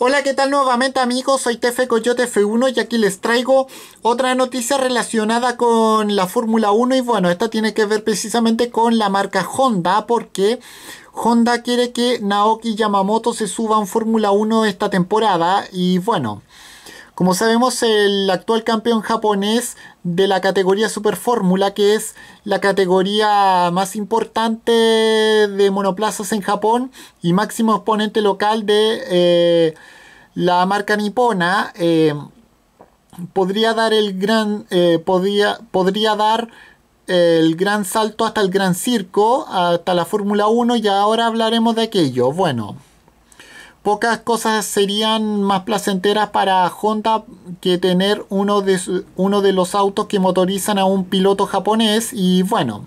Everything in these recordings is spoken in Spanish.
Hola, ¿qué tal nuevamente amigos? Soy Tefe Coyote F1 y aquí les traigo otra noticia relacionada con la Fórmula 1 y bueno, esta tiene que ver precisamente con la marca Honda porque Honda quiere que Naoki Yamamoto se suba a Fórmula 1 esta temporada y bueno... Como sabemos, el actual campeón japonés de la categoría Super Fórmula, que es la categoría más importante de monoplazas en Japón y máximo exponente local de eh, la marca nipona, eh, podría dar el gran, eh, podría, podría dar el gran salto hasta el gran circo, hasta la Fórmula 1 y ahora hablaremos de aquello. Bueno. Pocas cosas serían más placenteras para Honda que tener uno de, uno de los autos que motorizan a un piloto japonés y bueno,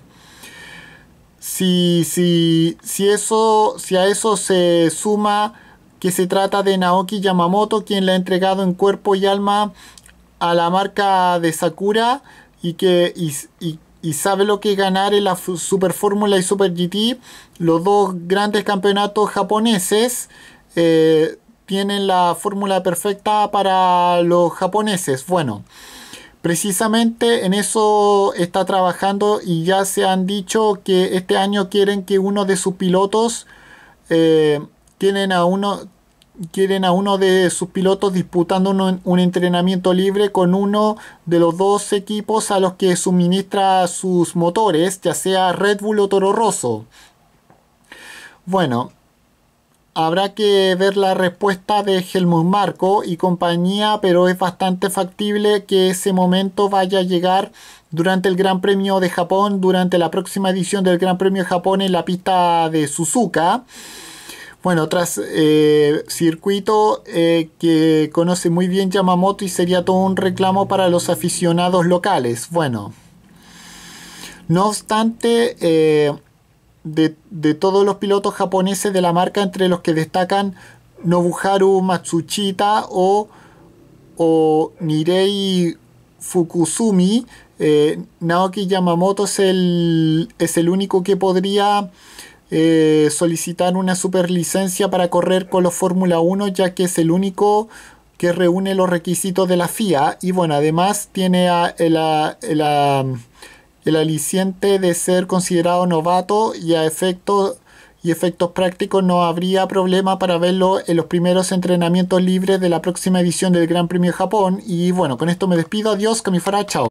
si, si, si, eso, si a eso se suma que se trata de Naoki Yamamoto, quien le ha entregado en cuerpo y alma a la marca de Sakura y que y, y sabe lo que es ganar en la Super Fórmula y Super GT, los dos grandes campeonatos japoneses, eh, tienen la fórmula perfecta para los japoneses. Bueno, precisamente en eso está trabajando y ya se han dicho que este año quieren que uno de sus pilotos eh, tienen a uno quieren a uno de sus pilotos disputando un, entrenamiento libre con uno de los dos equipos a los que suministra sus motores, ya sea Red Bull o Toro Rosso. Bueno, Habrá que ver la respuesta de Helmut Marco y compañía, pero es bastante factible que ese momento vaya a llegar durante el Gran Premio de Japón, durante la próxima edición del Gran Premio de Japón en la pista de Suzuka. Bueno, tras eh, circuito eh, que conoce muy bien Yamamoto y sería todo un reclamo para los aficionados locales. Bueno, no obstante, eh, de, todos los pilotos japoneses de la marca, entre los que destacan Nobuharu Matsuchita o, o Nirei Fukusumi. Eh, Naoki Yamamoto es el, es el único que podría eh, solicitar una superlicencia para correr con los Fórmula 1, ya que es el único que reúne los requisitos de la FIA. Y bueno, además tiene la el aliciente de ser considerado novato y a efectos y efectos prácticos no habría problema para verlo en los primeros entrenamientos libres de la próxima edición del Gran Premio de Japón. Y bueno, con esto me despido. Adiós, Kamifara. Chao.